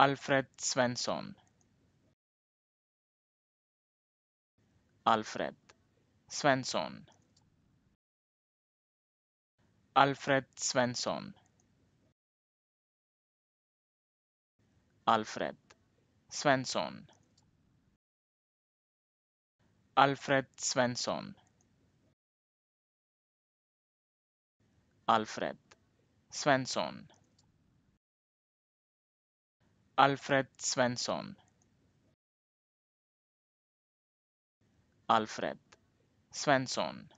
Alfred Svensson. Alfred Svensson. Alfred Svensson. Alfred Svensson. Alfred Svensson. Alfred Svensson. Alfred Svensson Alfred Svensson